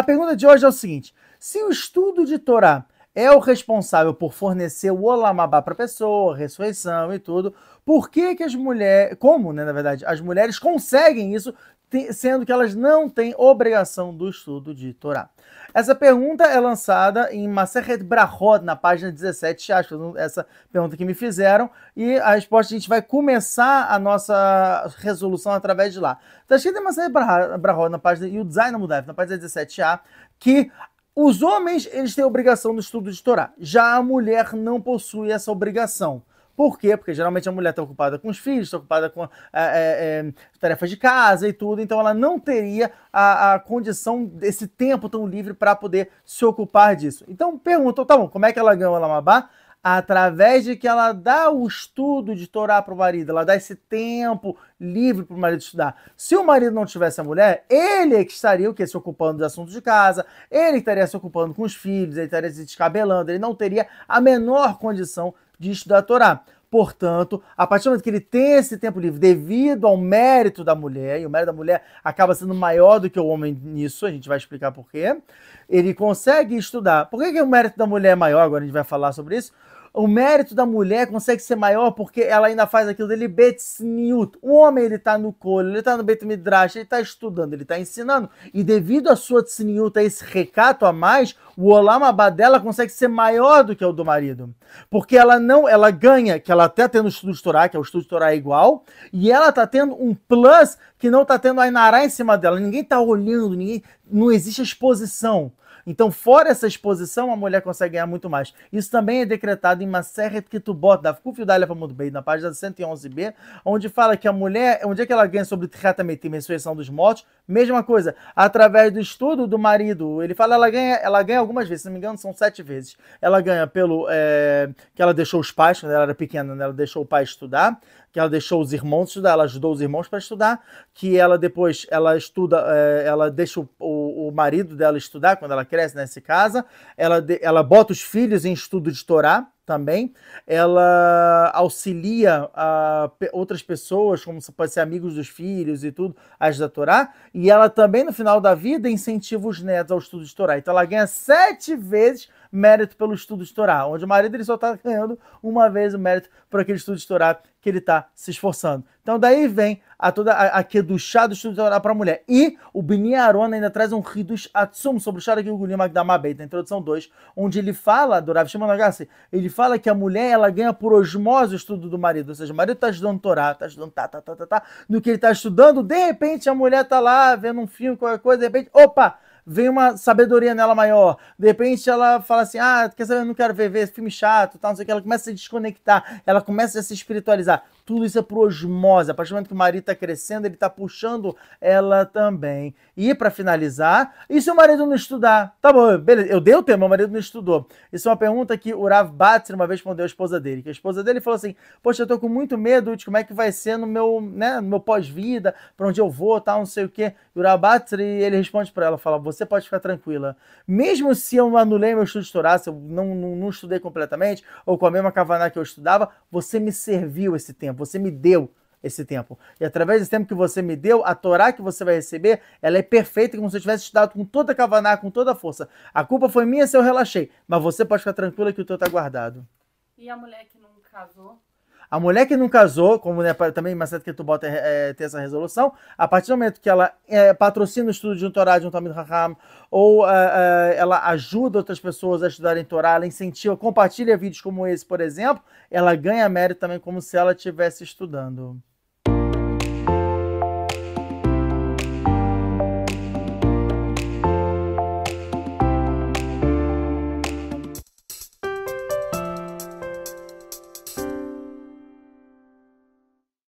A pergunta de hoje é o seguinte: se o estudo de Torá é o responsável por fornecer o olamabá para a pessoa, a ressurreição e tudo, por que, que as mulheres, como, né, na verdade, as mulheres conseguem isso sendo que elas não têm obrigação do estudo de Torá. Essa pergunta é lançada em Maseret Brachot, na página 17, acho, essa pergunta que me fizeram, e a resposta a gente vai começar a nossa resolução através de lá. Está escrito em Maseret Brachot, na página e Yudzai Namudaf, na página 17a, que os homens eles têm obrigação do estudo de Torá, já a mulher não possui essa obrigação. Por quê? Porque geralmente a mulher está ocupada com os filhos, está ocupada com é, é, é, tarefas de casa e tudo, então ela não teria a, a condição, desse tempo tão livre para poder se ocupar disso. Então perguntou, tá bom, como é que ela ganha o lamabá através de que ela dá o estudo de Torá para o marido, ela dá esse tempo livre para o marido estudar. Se o marido não tivesse a mulher, ele é que estaria o quê? se ocupando dos assuntos de casa, ele estaria se ocupando com os filhos, ele estaria se descabelando, ele não teria a menor condição de estudar a Torá. Portanto, a partir do momento que ele tem esse tempo livre, devido ao mérito da mulher, e o mérito da mulher acaba sendo maior do que o homem nisso, a gente vai explicar por quê, ele consegue estudar. Por que, que o mérito da mulher é maior? Agora a gente vai falar sobre isso o mérito da mulher consegue ser maior porque ela ainda faz aquilo dele, Betsniut. O homem, ele tá no colo, ele tá no Bet Midrash, ele tá estudando, ele tá ensinando. E devido à sua Tsniut, a esse recato a mais, o Olamabá dela consegue ser maior do que o do marido. Porque ela não, ela ganha, que ela até tá tendo o estudo de Torá, que é o estudo de Torá é igual, e ela tá tendo um plus que não tá tendo a Inará em cima dela. Ninguém tá olhando, ninguém, não existe exposição. Então, fora essa exposição, a mulher consegue ganhar muito mais. Isso também é decretado em Maseret Kitubot, da Kufidalha Famud Bey, na página 111b, onde fala que a mulher, onde é que ela ganha sobre e ressurreição dos mortos? Mesma coisa, através do estudo do marido. Ele fala, ela ganha, ela ganha algumas vezes, se não me engano, são sete vezes. Ela ganha pelo é, que ela deixou os pais, quando ela era pequena, né? ela deixou o pai estudar, que ela deixou os irmãos estudar, ela ajudou os irmãos para estudar, que ela depois, ela estuda, é, ela deixa o marido dela estudar quando ela cresce, nessa casa, ela, ela bota os filhos em estudo de Torá também, ela auxilia a, ah, outras pessoas, como pode ser amigos dos filhos e tudo, as da Torá, e ela também no final da vida incentiva os netos ao estudo de Torá. Então ela ganha sete vezes mérito pelo estudo de Torá, onde o marido ele só está ganhando uma vez o mérito por aquele estudo de Torá que ele está se esforçando. Então daí vem a toda a, a kedushá do estudo de Torá para a mulher. E o Bini Arona ainda traz um Hidush Atsum sobre o Shara Gilgulim Magdamabeit, na introdução 2, onde ele fala, do Rav ele fala que a mulher ela ganha por osmose o estudo do marido, ou seja, o marido está estudando Torá, está estudando tá, tá, tá, tá, tá, no que ele está estudando, de repente a mulher está lá vendo um filme, qualquer coisa, de repente, opa, vem uma sabedoria nela maior. De repente ela fala assim: ah, quer saber, eu não quero ver, ver filme chato, tal, não sei o que. Ela começa a se desconectar, ela começa a se espiritualizar tudo isso é por osmose. A partir do momento que o marido está crescendo, ele está puxando ela também. E para finalizar, e se o marido não estudar? Tá bom, beleza, eu dei o tema, o marido não estudou. Isso é uma pergunta que o Rav Batzer uma vez respondeu à esposa dele, que a esposa dele falou assim, poxa, eu tô com muito medo de como é que vai ser no meu, né, meu pós-vida, para onde eu vou, tal, não sei o quê. E o Rav Batzer, ele responde para ela, fala, você pode ficar tranquila. Mesmo se eu anulei meu estudo de Torá, se eu não, não, não estudei completamente, ou com a mesma cavaná que eu estudava, você me serviu esse tempo você me deu esse tempo. E através desse tempo que você me deu, a Torá que você vai receber, ela é perfeita, como se eu tivesse estudado com toda a Kavaná, com toda a força. A culpa foi minha se eu relaxei, mas você pode ficar tranquila que o teu tá guardado. E a mulher que não casou? A mulher que não casou, como né, também certo que tu bota é, é essa resolução, a partir do momento que ela é, patrocina o estudo de um Torá de um Tamil Raham, ou é, é, ela ajuda outras pessoas a estudarem Torá, ela incentiva, compartilha vídeos como esse, por exemplo, ela ganha mérito também como se ela estivesse estudando.